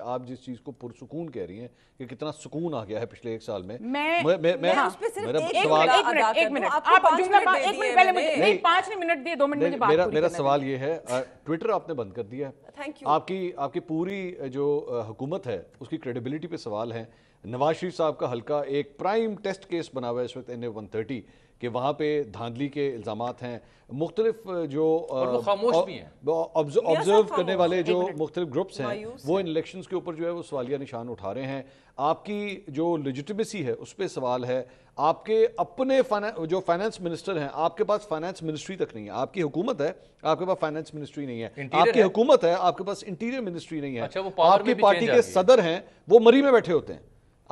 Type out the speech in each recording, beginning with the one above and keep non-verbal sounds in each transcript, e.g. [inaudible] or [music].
आप जिस चीज को पुरसकून कह रही हैं कि कितना सुकून आ गया है पिछले एक साल में मैं मैं मैं, हाँ, मेरा एक सवाल एक मिनट एक मिनट आप जुमला एक मिनट पहले मुझे नहीं पांच मिनट दिए दो मिनट मुझे बात मेरा मेरा सवाल ये है ट्विटर आपने बंद कर दिया है थैंक यू आपकी आपकी पूरी जो हुकूमत है उसकी क्रेडिबिलिटी पे सवाल है नवाज शरीफ साहब का हल्का एक प्राइम टेस्ट केस बना हुआ है इस वक्त एन ए वन थर्टी कि वहाँ पे धांधली के इल्ज़ाम हैं मुख्तलिफ जो ऑब्जर्व करने वाले जो मुख्तलिफ ग्रुप्स हैं वो इन इलेक्शन के ऊपर जो है वो सवालिया निशान उठा रहे हैं आपकी जो लिजिटमेसी है उस पर सवाल है आपके अपने फाना, जो फाइनेंस मिनिस्टर हैं आपके पास फाइनेंस मिनिस्ट्री तक नहीं है आपकी हुकूमत है आपके पास फाइनेंस मिनिस्ट्री नहीं है आपकी हुकूमत है आपके पास इंटीरियर मिनिस्ट्री नहीं है अच्छा, आपकी पार्टी के सदर हैं वो मरी में बैठे होते हैं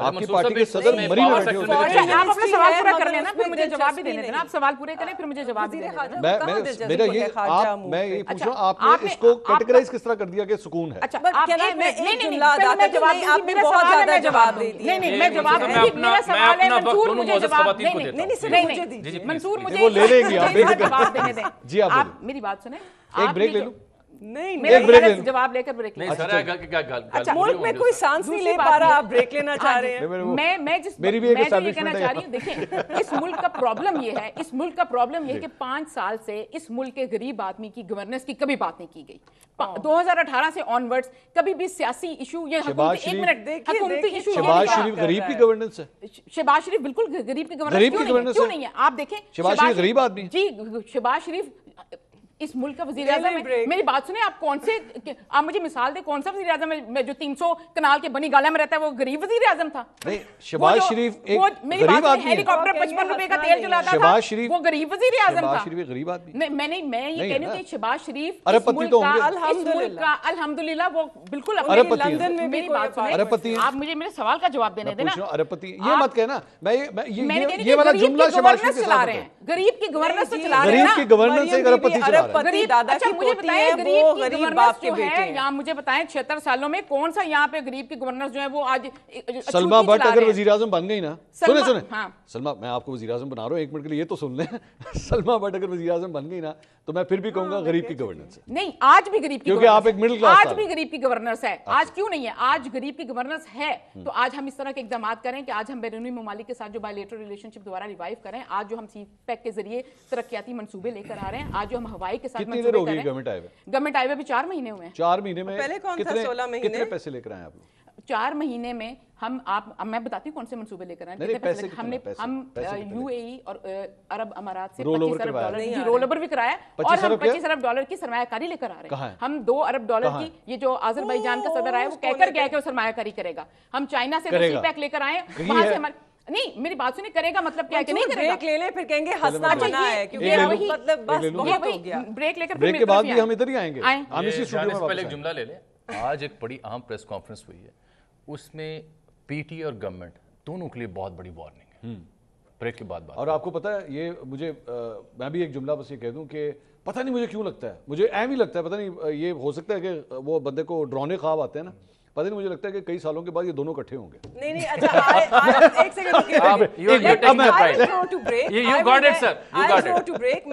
आपकी पार्टी के सदर मरी में बैठे होते आप अपने सवाल पूरा कर लेना फिर मुझे जवाब भी देने देना आप सवाल पूरे हाँ, करें फिर मुझे हाँ, जवाब भी देना मैं मेरा ये आप मैं ये पूछ रहा हूं आपने इसको कैटेगराइज किस तरह कर दिया कि सुकून है अच्छा आप आपने मैं नहीं नहीं दादा कर जवाब आपने बहुत ज्यादा जवाब दे दिया नहीं नहीं मैं जवाब नहीं मेरा सवाल है मंसूर मुझे जवाब नहीं नहीं नहीं नहीं मंसूर मुझे वो ले लेंगे आप बेफिक्र जी आप मेरी बात सुने एक ब्रेक ले लूं नहीं नहीं जवाब लेकर ब्रेक अच्छा, मुल्क में लेना चाह रहे तो इस मुल्क का प्रॉब्लम इस मुल्क साल से इस मुल्क के गरीब आदमी की गवर्नेंस की कभी बात नहीं की गई हाँ। दो हजार अठारह से ऑनवर्ड्स कभी भी सियासी इशू या शहबाज शरीफ गरीब की बिल्कुल गरीब की गवर्नेंस नहीं है आप देखें शहबाज शरीफ गरीब आदमी जी शहबाज शरीफ इस मुल्क का वजी अजम मेरी बात सुने आप कौन से आप मुझे मिसाल दे कौन सा वजी अजम है जो 300 कनाल के बनी गाला में रहता है वो गरीब वजी आजम था शबाज शरीफ हेलीकॉप्टर पचपन रुपए का तेल चलाता था वो गरीब वजी आजम था गरीब आदमी मैंने मैं ये कह रही हूँ कि शबाज शरीफ अरब तो अल्हम्दुलिल्लाह वो बिल्कुल लंदन में मेरी बात सुने आप मुझे मेरे सवाल का जवाब देने देना अरब ये मत कहना मैं ये ये वाला जुमला शबाज शरीफ चला रहे हैं गरीब की गवर्नेंस चला रहे हैं गरीब की गवर्नेंस एक अरब चला पति दादा अच्छा, की मुझे है, गरीब वो गरीब बाप के बेटे हैं यहाँ मुझे बताएं छिहत्तर सालों में कौन सा यहाँ पे गरीब की गवर्नर जो है वो आज सलमा भट्ट अगर वजी अजम बन गई ना सुने सुने हाँ। सलमा मैं आपको वजी अजम बना रहा हूँ एक मिनट के लिए तो सुन ले [laughs] सलमा भट्ट अगर वजी अजम बन गई ना तो मैं फिर भी कहूंगा हाँ, गरीब की गवर्नेंस नहीं आज भी गरीब क्योंकि आप एक मिडिल क्लास आज भी गरीब की गवर्नेंस है अच्छा। आज क्यों नहीं है आज गरीब की गवर्नेंस है हम्म। तो आज हम इस तरह के इकदाम करें कि आज हम बैरूनी ममालिक के साथ जो बायोलेटरल रिलेशनशिप द्वारा रिवाइव करें आज जो हम सी पैक e के जरिए तरक्याती मनसूबे लेकर आ रहे हैं आज जो हम हवाई के साथ कितनी देर होगी गवर्नमेंट आए हुए गवर्नमेंट आए हुए अभी चार महीने हुए चार महीने में तो पहले कौन था सोलह महीने कितने पैसे लेकर आए आप लोग चार महीने में हम आप मैं बताती हूँ कौन से मंसूबे लेकर आए कितने पैसे हमने पैसे, हम यूएई e और अरब अमारात से रोल अरब डॉलर रोल ओवर भी कराया और हम पच्चीस अरब डॉलर की सरमाकारी लेकर आ रहे हैं हम दो अरब डॉलर की ये जो आजरबाईजान का सदर आया वो कहकर गया कि वो सरमाकारी करेगा हम चाइना से पैक लेकर आए वहां से हमारे नहीं मेरी बात सुनिए करेगा मतलब क्या कि नहीं करेगा ब्रेक ले ले फिर कहेंगे हंसना मना अच्छा, है क्योंकि वही मतलब बस बहुत हो गया ब्रेक लेकर ब्रेक के बाद भी हम इधर ही आएंगे हम इसी स्टूडियो में पहले एक जुमला ले ले आज एक बड़ी अहम प्रेस कॉन्फ्रेंस हुई है उसमें पीटी और गवर्नमेंट दोनों के लिए बहुत बड़ी वार्निंग है ब्रेक हम्म। के बाद बात और आपको पता है ये मुझे मैं भी एक जुमला बस ये कह दूं कि पता नहीं मुझे क्यों लगता है मुझे एम ही लगता है पता नहीं ये हो सकता है कि वो बंदे को ड्रोने ख्वाब आते हैं ना पता नहीं मुझे लगता है कि कई सालों के बाद ये दोनों इकट्ठे होंगे नहीं नहीं अच्छा एक सेकंड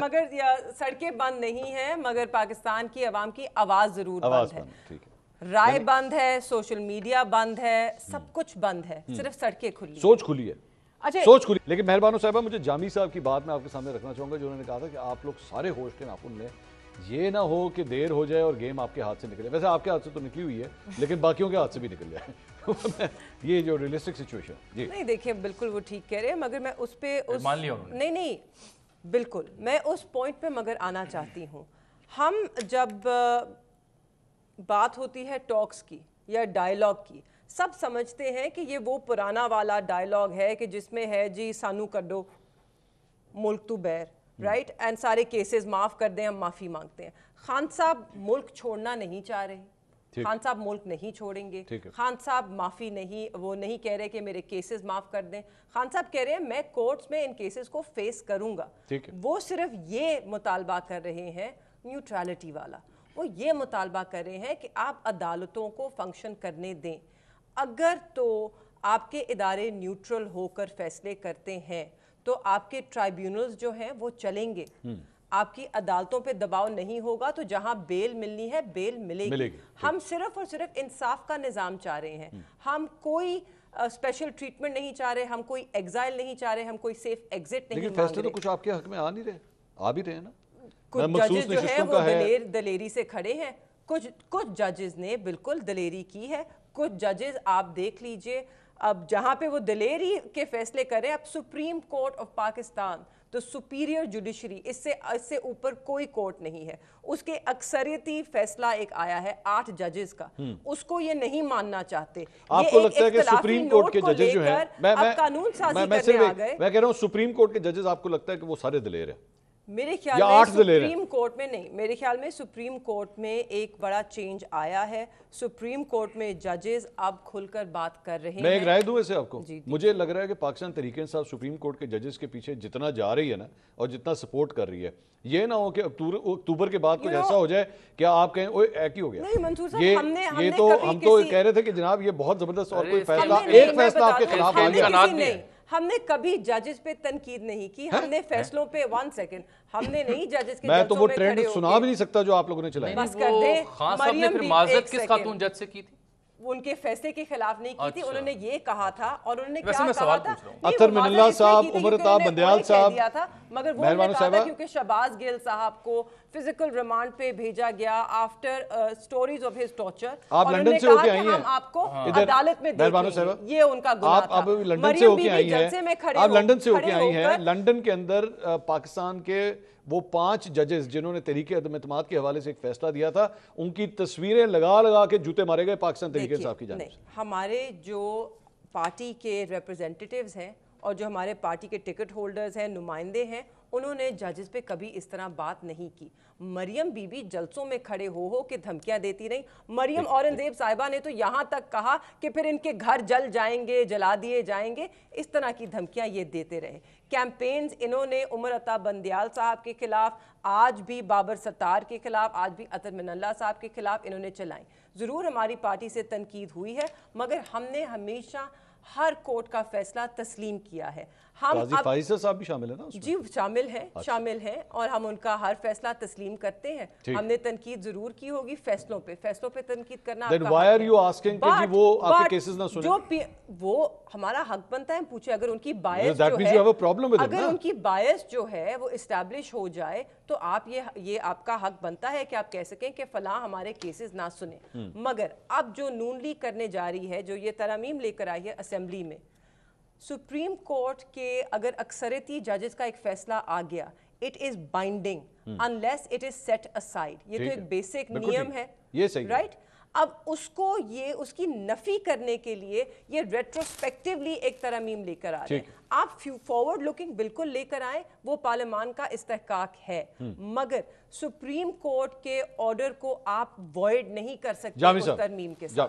मगर सड़कें बंद नहीं है मगर पाकिस्तान की आवाम की आवाज जरूर बंद है राय बंद है सोशल मीडिया बंद है सब हम्म। कुछ बंद है हम्म। सिर्फ सड़कें खुली सोच खुली है अच्छा सोच खुली लेकिन मेहरबानों साहबा मुझे जामी साहब की बात मैं आपके सामने रखना चाहूंगा जो उन्होंने कहा था कि आप लोग सारे होश के नाखुन में ये ना हो कि देर हो जाए और गेम आपके हाथ से निकले वैसे आपके हाथ से तो निकली हुई है लेकिन बाकियों के हाथ से भी निकल जाए [laughs] ये जो रियलिस्टिक सिचुएशन जी नहीं देखिए बिल्कुल वो ठीक कह रहे हैं मगर मैं उस पर उस... मान लिया नहीं नहीं बिल्कुल मैं उस पॉइंट पे मगर आना चाहती हूँ हम जब बात होती है टॉक्स की या डायलॉग की सब समझते हैं कि ये वो पुराना वाला डायलॉग है कि जिसमें है जी सानू कडो मुल्क तू बैर राइट hmm. right? एंड सारे केसेस माफ़ कर दें हम माफ़ी मांगते हैं खान साहब मुल्क छोड़ना नहीं चाह रहे खान साहब मुल्क नहीं छोड़ेंगे खान साहब माफ़ी नहीं वो नहीं कह रहे कि मेरे केसेस माफ़ कर दें खान साहब कह रहे हैं मैं कोर्ट्स में इन केसेस को फेस करूंगा वो सिर्फ ये मुतालबा कर रहे हैं न्यूट्रलिटी वाला वो ये मुतालबा कर रहे हैं कि आप अदालतों को फंक्शन करने दें अगर तो आपके इदारे न्यूट्रल होकर फैसले करते हैं तो आपके ट्राइब्यूनल्स जो हैं वो चलेंगे हम्म। आपकी अदालतों पे दबाव नहीं होगा तो जहां बेल मिलनी है बेल मिलेगी, मिलेगी। हम सिर्फ और सिर्फ इंसाफ का निज़ाम चाह रहे हैं हम्म। हम कोई स्पेशल ट्रीटमेंट नहीं चाह रहे हम कोई एग्जाइल नहीं चाह रहे हम कोई सेफ एग्जिट नहीं फैसले तो कुछ आपके हक में आ नहीं रहे आ भी रहे ना कुछ जजेस जो है वो दलेर दलेरी से खड़े हैं कुछ कुछ जजेस ने बिल्कुल दलेरी की है कुछ जजेस आप देख लीजिए अब जहाँ पे वो दिलेरी के फैसले करें अब सुप्रीम कोर्ट ऑफ पाकिस्तान तो सुपीरियर जुडिशरी इससे इससे ऊपर कोई कोर्ट नहीं है उसके अक्सरियती फैसला एक आया है आठ जजेस का हम्म। उसको ये नहीं मानना चाहते आपको लगता है कि सुप्रीम कोर्ट के जजेस जो है मैं, मैं, कानून साजी मैं, मैं, करने आ गए मैं कह रहा हूँ सुप्रीम कोर्ट के जजेस आपको लगता है कि वो सारे दिलेर है मेरे ख्याल में सुप्रीम कोर्ट में नहीं मेरे ख्याल में सुप्रीम कोर्ट में एक बड़ा चेंज आया है सुप्रीम कोर्ट में जजेस अब खुलकर बात कर रहे हैं मैं एक राय दूं ऐसे आपको जी, मुझे लग रहा है कि पाकिस्तान तरीके साहब सुप्रीम कोर्ट के जजेस के पीछे जितना जा रही है ना और जितना सपोर्ट कर रही है ये ना हो कि अक्टूबर के बाद कुछ ऐसा हो जाए क्या आप कहें ओए एक ही हो गया नहीं मंसूर साहब हमने हमने ये तो हम तो कह रहे थे कि जनाब ये बहुत जबरदस्त और कोई फैसला एक फैसला आपके खिलाफ आ गया नहीं हमने कभी जजेस पे तनकीद नहीं की है? हमने फैसलों पे वन सेकंड हमने नहीं जजेस के मैं तो वो ट्रेंड सुना भी नहीं सकता जो आप लोगों ने चलाया बस कर दे किस खातून जज से की थी उनके फैसले के खिलाफ नहीं की अच्छा। थी उन्होंने ये कहा था और उन्होंने क्या कहा था अथर मिनल्ला साहब तो उमर ताब बंदयाल साहब मगर वो उन्होंने कहा था क्योंकि शबाज गिल साहब को फिजिकल रिमांड पे भेजा गया after stories of his torture आप लंदन से होके आई हैं आपको अदालत में मेहरबानो साहब ये उनका आप आप लंदन से होके आई हैं आप लंदन से होके आई हैं लंदन के अंदर पाकिस्तान के वो पांच जजेस जिन्होंने तरीके अदमतमाद के हवाले से एक फैसला दिया था उनकी तस्वीरें लगा लगा के जूते मारे गए पाकिस्तान तरीके साहब की जाने हमारे जो पार्टी के रिप्रेजेंटेटिव्स हैं और जो हमारे पार्टी के टिकट होल्डर्स हैं नुमाइंदे हैं उन्होंने जजेस पे कभी इस तरह बात नहीं की मरियम बीबी जलसों में खड़े हो हो के धमकियां देती रही मरियम औरंगजेब साहिबा ने तो यहां तक कहा कि फिर इनके घर जल जाएंगे जला दिए जाएंगे इस तरह की धमकियां ये देते रहे कैंपेन्स इन्होंने उमर अता बंदयाल साहब के खिलाफ आज भी बाबर सत्तार के खिलाफ आज भी अतर मिनल्ला साहब के खिलाफ इन्होंने चलाई ज़रूर हमारी पार्टी से तनकीद हुई है मगर हमने हमेशा हर कोर्ट का फैसला तस्लीम किया है हम फाइजर साहब भी शामिल है ना उसमें? जी शामिल हैं अच्छा। शामिल हैं और हम उनका हर फैसला तस्लीम करते हैं हमने तनकीद जरूर की होगी फैसलों पे फैसलों पे तनकीद करना Then why are you asking but, कि वो आपके केसेस ना सुने जो वो हमारा हक बनता है पूछे अगर उनकी बायस जो है अगर उनकी बायस जो है वो इस्टेब्लिश हो जाए तो आप ये ये आपका हक बनता है कि आप कह सकें कि फला हमारे केसेस ना सुने हम्म। मगर अब जो नून लीग करने जा रही है जो ये तरमीम लेकर आई है असेंबली में सुप्रीम कोर्ट के अगर अक्सरती जजेस का एक फैसला आ गया it is binding unless it is set aside ये तो एक बेसिक नियम है ये सही राइट अब उसको ये उसकी नफी करने के लिए ये रेट्रोस्पेक्टिवली एक तरमीम लेकर आ रहे हैं आप फॉरवर्ड लुकिंग बिल्कुल लेकर आए वो पार्लियामान का इस्तेकाक है हम्म। मगर सुप्रीम कोर्ट के ऑर्डर को आप वॉइड नहीं कर सकते तरमीम के साथ